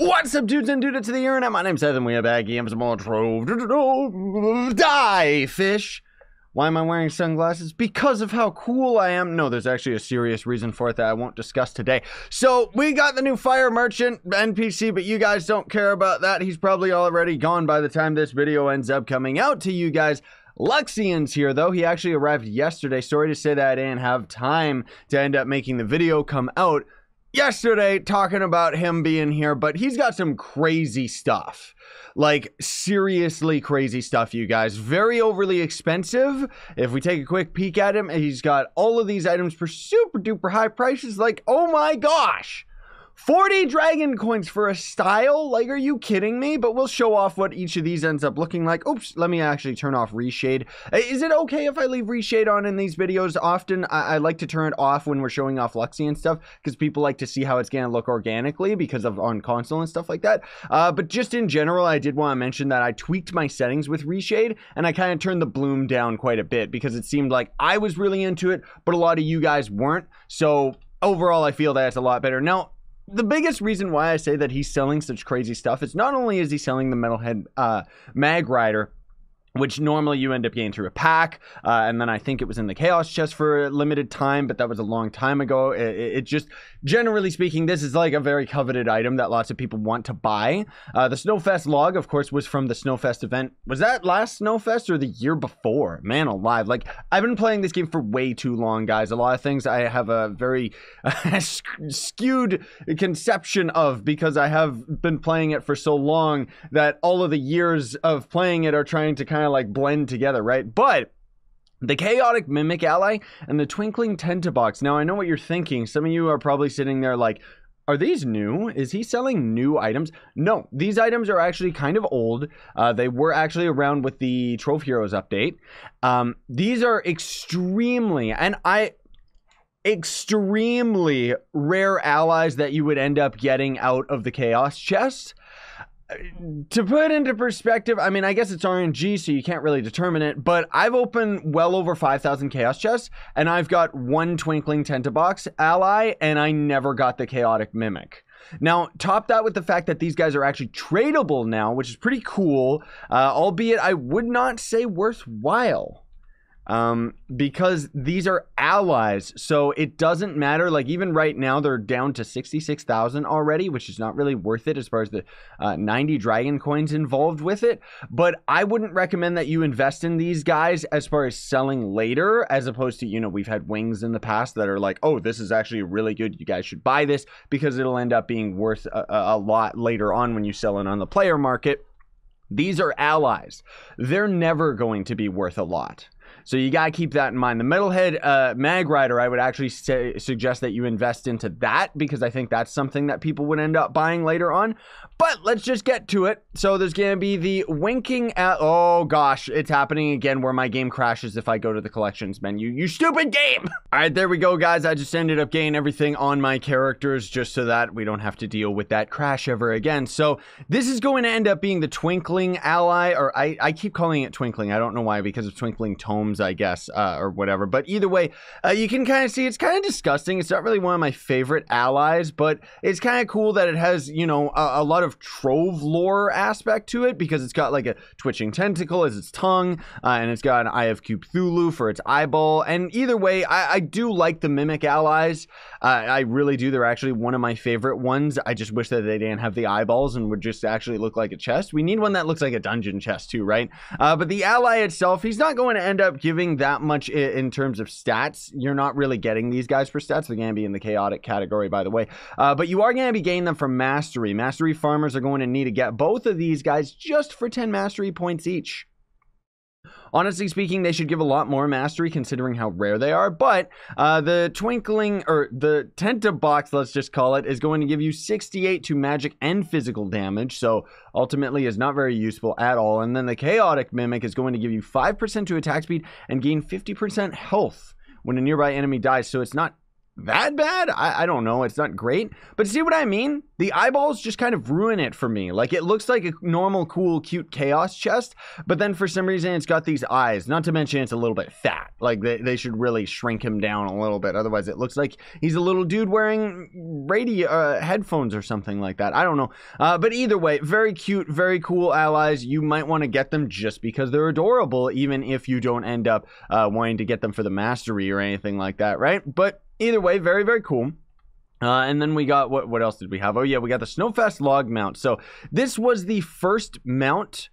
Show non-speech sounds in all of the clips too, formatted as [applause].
What's up, dudes and dudettes to the internet? My name's Seth, we have Aggie. I'm some more trove. Die, fish. Why am I wearing sunglasses? Because of how cool I am. No, there's actually a serious reason for it that I won't discuss today. So, we got the new Fire Merchant NPC, but you guys don't care about that. He's probably already gone by the time this video ends up coming out to you guys. Luxian's here though. He actually arrived yesterday. Sorry to say that I didn't have time to end up making the video come out, yesterday talking about him being here, but he's got some crazy stuff. Like, seriously crazy stuff, you guys. Very overly expensive. If we take a quick peek at him, he's got all of these items for super duper high prices. Like, oh my gosh. 40 dragon coins for a style? Like, are you kidding me? But we'll show off what each of these ends up looking like. Oops, let me actually turn off reshade. Uh, is it okay if I leave reshade on in these videos? Often, I, I like to turn it off when we're showing off Luxie and stuff, because people like to see how it's going to look organically because of on console and stuff like that. Uh, but just in general, I did want to mention that I tweaked my settings with reshade, and I kind of turned the bloom down quite a bit, because it seemed like I was really into it, but a lot of you guys weren't. So overall, I feel that it's a lot better. Now, the biggest reason why I say that he's selling such crazy stuff is not only is he selling the metalhead uh, mag rider, which normally you end up getting through a pack. Uh, and then I think it was in the Chaos chest for a limited time, but that was a long time ago. It, it, just, generally speaking, this is like a very coveted item that lots of people want to buy. Uh, the Snowfest log, of course, was from the Snowfest event. Was that last Snowfest or the year before? Man alive. Like, I've been playing this game for way too long, guys. A lot of things I have a very [laughs] skewed conception of because I have been playing it for so long that all of the years of playing it are trying to kind of of like blend together, right? But the Chaotic Mimic Ally and the Twinkling Tentabox. Now, I know what you're thinking. Some of you are probably sitting there like, are these new? Is he selling new items? No, these items are actually kind of old. Uh, they were actually around with the Trove Heroes update. Um, these are extremely, and I extremely rare allies that you would end up getting out of the Chaos chest to put into perspective, I mean, I guess it's RNG, so you can't really determine it, but I've opened well over 5,000 Chaos chests, and I've got one Twinkling Tentabox ally, and I never got the Chaotic Mimic. Now, top that with the fact that these guys are actually tradable now, which is pretty cool, uh, albeit I would not say worthwhile um, because these are allies. So it doesn't matter. Like even right now, they're down to sixty-six thousand already, which is not really worth it as far as the uh, ninety dragon coins involved with it. But I wouldn't recommend that you invest in these guys as far as selling later, as opposed to you know we've had wings in the past that are like, oh, this is actually really good. You guys should buy this because it'll end up being worth a, a lot later on when you sell it on the player market. These are allies. They're never going to be worth a lot. So you got to keep that in mind. The Metalhead uh, Mag Rider, I would actually say, suggest that you invest into that because I think that's something that people would end up buying later on. But let's just get to it. So there's going to be the winking at. Oh gosh, it's happening again where my game crashes if I go to the collections menu. You stupid game! [laughs] All right, there we go, guys. I just ended up getting everything on my characters just so that we don't have to deal with that crash ever again. So this is going to end up being the Twinkling Ally, or I, I keep calling it Twinkling. I don't know why because of Twinkling Tomes I guess, uh, or whatever. But either way, uh, you can kind of see it's kind of disgusting. It's not really one of my favorite allies, but it's kind of cool that it has, you know, a, a, lot of Trove lore aspect to it because it's got like a twitching tentacle as its tongue, uh, and it's got an Eye of Cthulhu for its eyeball. And either way, I, I do like the Mimic allies. Uh, I really do. They're actually one of my favorite ones. I just wish that they didn't have the eyeballs and would just actually look like a chest. We need one that looks like a dungeon chest, too, right? Uh, but the ally itself, he's not going to end up giving that much in terms of stats. You're not really getting these guys for stats. They're going to be in the chaotic category, by the way. Uh, but you are going to be getting them from mastery. Mastery farmers are going to need to get both of these guys just for 10 mastery points each. Honestly speaking, they should give a lot more mastery considering how rare they are, but uh, the twinkling, or the tenta box, let's just call it, is going to give you 68 to magic and physical damage, so ultimately is not very useful at all. And then the chaotic mimic is going to give you 5% to attack speed and gain 50% health when a nearby enemy dies, so it's not that bad? I, I, don't know. It's not great. But see what I mean? The eyeballs just kind of ruin it for me. Like it looks like a normal, cool, cute chaos chest, but then for some reason it's got these eyes. Not to mention it's a little bit fat. Like they, they should really shrink him down a little bit. Otherwise it looks like he's a little dude wearing radio uh, headphones or something like that. I don't know. Uh, but either way, very cute, very cool allies. You might want to get them just because they're adorable, even if you don't end up uh, wanting to get them for the mastery or anything like that, right? But either way, very, very cool. Uh, and then we got what? What else did we have? Oh yeah, we got the snowfast log mount. So this was the first mount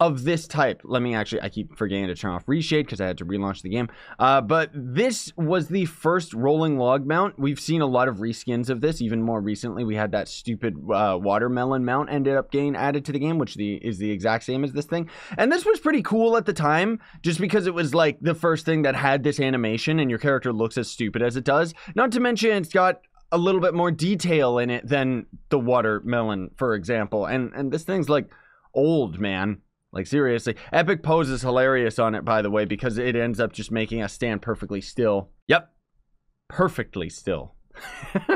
of this type. Let me actually, I keep forgetting to turn off reshade because I had to relaunch the game. Uh, but this was the first rolling log mount. We've seen a lot of reskins of this. Even more recently, we had that stupid uh, watermelon mount ended up getting added to the game, which the, is the exact same as this thing. And this was pretty cool at the time, just because it was like the first thing that had this animation and your character looks as stupid as it does. Not to mention, it's got a little bit more detail in it than the watermelon, for example. And, and this thing's like old, man. Like seriously, Epic Pose is hilarious on it by the way because it ends up just making us stand perfectly still. Yep. Perfectly still. [laughs]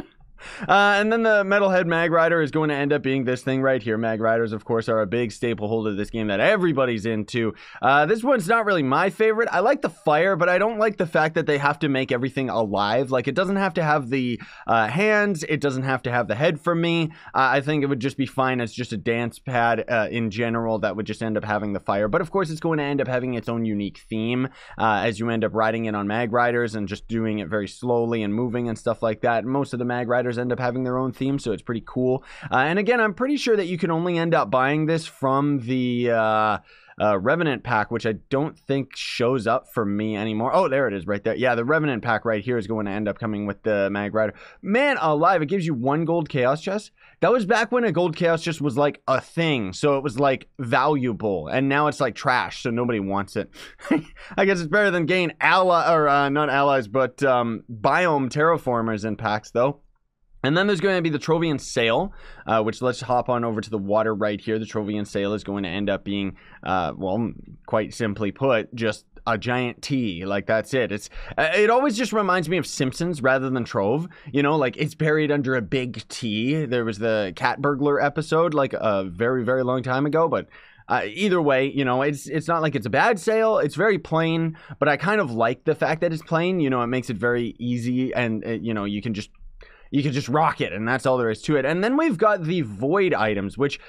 Uh, and then the Metalhead Mag Rider is going to end up being this thing right here. Mag Riders, of course, are a big staple hold of this game that everybody's into. Uh, this one's not really my favorite. I like the fire, but I don't like the fact that they have to make everything alive. Like, it doesn't have to have the uh, hands, it doesn't have to have the head for me. Uh, I think it would just be fine as just a dance pad uh, in general that would just end up having the fire. But of course, it's going to end up having its own unique theme uh, as you end up riding it on Mag Riders and just doing it very slowly and moving and stuff like that. Most of the Mag Riders end up having their own theme, so it's pretty cool. Uh, and again, I'm pretty sure that you can only end up buying this from the. Uh, uh, Revenant pack, which I don't think shows up for me anymore. Oh, there it is right there. Yeah, the Revenant pack right here is going to end up coming with the Mag Rider. Man alive, it gives you one gold Chaos Chest. That was back when a gold Chaos Chest was like a thing. So it was like valuable. And now it's like trash. So nobody wants it. [laughs] I guess it's better than gain ally, or uh, not allies, but um, biome terraformers in packs, though. And then there's going to be the Trovian sail, uh, which let's hop on over to the water right here. The Trovian sail is going to end up being, uh, well, quite simply put, just a giant T. Like that's it. It's uh, it always just reminds me of Simpsons rather than Trove. You know, like it's buried under a big T. There was the cat burglar episode like a very very long time ago, but uh, either way, you know, it's it's not like it's a bad sail. It's very plain, but I kind of like the fact that it's plain. You know, it makes it very easy, and uh, you know, you can just you can just rock it and that's all there is to it and then we've got the void items which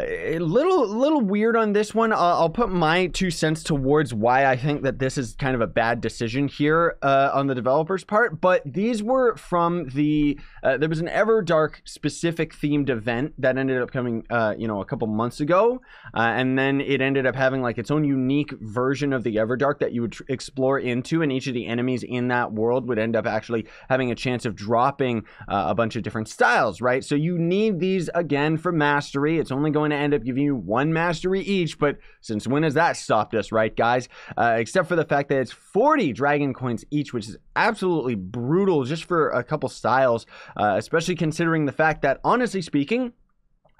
a little little weird on this one. I'll, I'll, put my two cents towards why I think that this is kind of a bad decision here uh, on the developers' part. But these were from the uh, there was an EverDark specific themed event that ended up coming uh, you know a couple months ago, uh, and then it ended up having like its own unique version of the EverDark that you would tr- explore into, and each of the enemies in that world would end up actually having a chance of dropping uh, a bunch of different styles, right? So you need these again for mastery. It's only going going to end up giving you one mastery each. But since when has that stopped us, right, guys? Uh, except for the fact that it's 40 dragon coins each, which is absolutely brutal just for a couple styles, uh, especially considering the fact that, honestly speaking,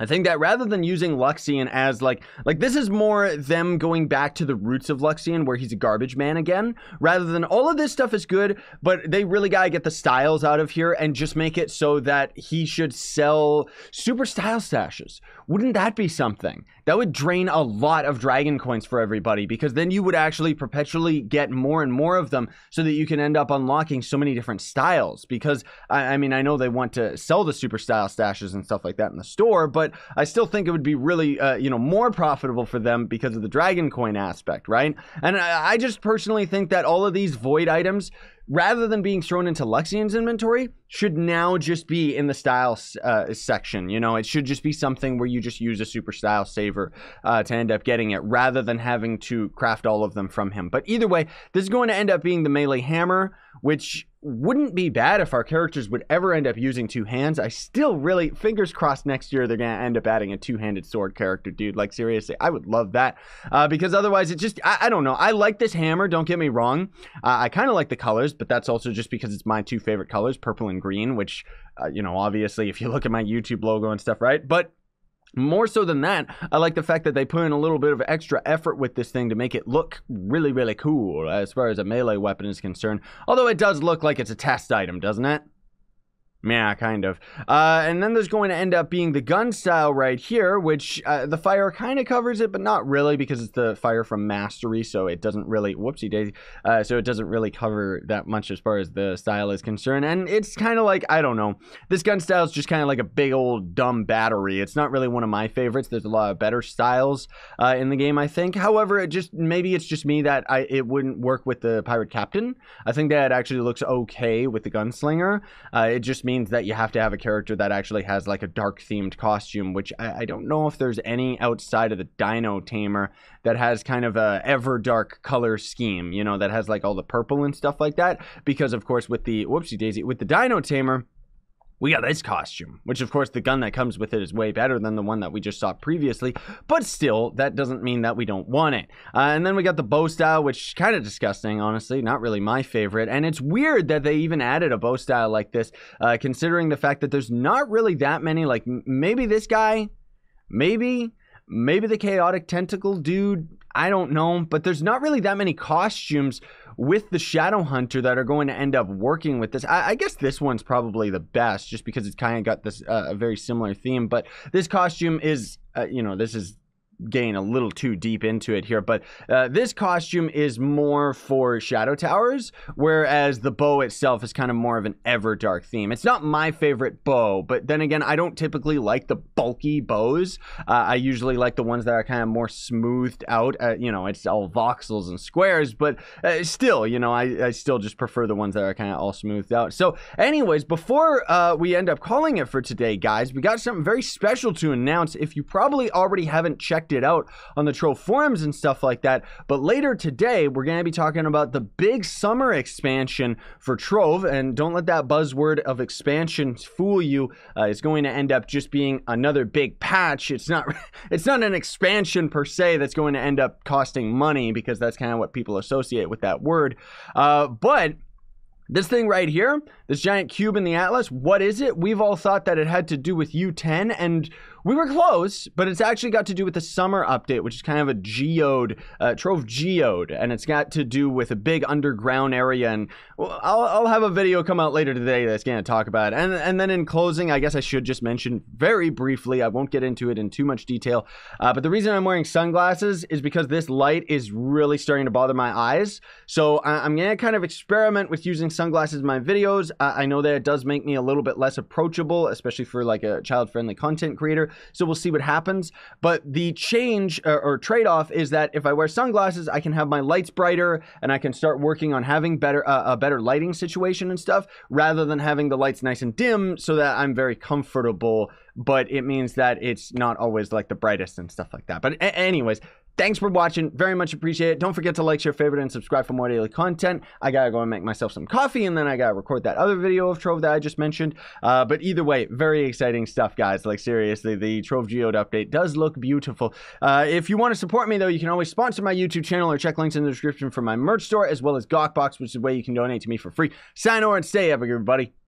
I think that rather than using Luxian as like like this is more them going back to the roots of Luxian where he's a garbage man again, rather than all of this stuff is good, but they really gotta get the styles out of here and just make it so that he should sell super style stashes wouldn't that be something? That would drain a lot of dragon coins for everybody because then you would actually perpetually get more and more of them so that you can end up unlocking so many different styles. Because, I, I mean, I know they want to sell the super style stashes and stuff like that in the store, but I still think it would be really, uh, you know, more profitable for them because of the dragon coin aspect, right? And I, I just personally think that all of these void items rather than being thrown into Lexian's inventory, should now just be in the style uh, section. You know, it should just be something where you just use a super style saver uh, to end up getting it rather than having to craft all of them from him. But either way, this is going to end up being the melee hammer, which wouldn't be bad if our characters would ever end up using two hands. I still really fingers crossed next year they're gonna end up adding a two-handed sword character, dude. Like seriously, I would love that uh, because otherwise it just I, I, don't know. I like this hammer. Don't get me wrong. Uh, I kind of like the colors, but that's also just because it's my two favorite colors, purple and green. Which uh, you know, obviously, if you look at my YouTube logo and stuff, right? But more so than that, I like the fact that they put in a little bit of extra effort with this thing to make it look really, really cool as far as a melee weapon is concerned. Although it does look like it's a test item, doesn't it? Yeah, kind of. Uh, and then there's going to end up being the gun style right here, which uh, the fire kind of covers it, but not really because it's the fire from Mastery, so it doesn't really, whoopsie daisy, uh, so it doesn't really cover that much as far as the style is concerned. And it's kind of like, I don't know, this gun style is just kind of like a big old dumb battery. It's not really one of my favorites. There's a lot of better styles uh, in the game, I think. However, it just, maybe it's just me that I it wouldn't work with the Pirate Captain. I think that actually looks okay with the Gunslinger. Uh, it just means that you have to have a character that actually has like a dark themed costume, which I, I don't know if there's any outside of the Dino Tamer that has kind of a ever dark color scheme, you know, that has like all the purple and stuff like that. Because of course, with the whoopsie daisy, with the Dino Tamer we got this costume, which of course the gun that comes with it is way better than the one that we just saw previously, but still, that doesn't mean that we don't want it. Uh, and then we got the bow style, which kind of disgusting, honestly, not really my favorite. And it's weird that they even added a bow style like this, uh, considering the fact that there's not really that many, like maybe this guy, maybe, maybe the chaotic tentacle dude, I don't know, but there's not really that many costumes with the Shadow Hunter that are going to end up working with this. I, I guess this one's probably the best just because it's kind of got this uh, a very similar theme. But this costume is, uh, you know, this is getting a little too deep into it here, but uh, this costume is more for Shadow Towers, whereas the bow itself is kind of more of an Everdark theme. It's not my favorite bow, but then again, I don't typically like the bulky bows. Uh, I usually like the ones that are kind of more smoothed out. Uh, you know, it's all voxels and squares, but uh, still, you know, I, I, still just prefer the ones that are kind of all smoothed out. So, anyways, before uh, we end up calling it for today, guys, we got something very special to announce. If you probably already haven't checked it out on the Trove forums and stuff like that. But later today, we're going to be talking about the big summer expansion for Trove. And don't let that buzzword of expansion fool you. Uh, it's going to end up just being another big patch. It's not. [laughs] It's not an expansion per se. That's going to end up costing money because that's kind of what people associate with that word. Uh, but this thing right here, this giant cube in the Atlas, what is it? We've all thought that it had to do with U10, and we were close, but it's actually got to do with the summer update, which is kind of a geode, uh, Trove geode, and it's got to do with a big underground area. And I'll, I'll have a video come out later today that's going to talk about it. And, and then in closing, I guess I should just mention very briefly, I won't get into it in too much detail, uh, but the reason I'm wearing sunglasses is because this light is really starting to bother my eyes. So I, am going to kind of experiment with using sunglasses in my videos. I, I know that it does make me a little bit less approachable, especially for like a child friendly content creator. So we'll see what happens. But the change uh, or, or trade off is that if I wear sunglasses, I can have my lights brighter and I can start working on having better uh, a better lighting situation and stuff rather than having the lights nice and dim so that I'm very comfortable. But it means that it's not always like the brightest and stuff like that. But a- anyways, Thanks for watching. Very much appreciate it. Don't forget to like, share, favorite, and subscribe for more daily content. I gotta go and make myself some coffee, and then I gotta record that other video of Trove that I just mentioned. Uh, but either way, very exciting stuff, guys. Like seriously, the Trove Geode update does look beautiful. Uh, if you want to support me though, you can always sponsor my YouTube channel or check links in the description for my merch store as well as Gawkbox, which is where you can donate to me for free. Sign on and stay epic, everybody.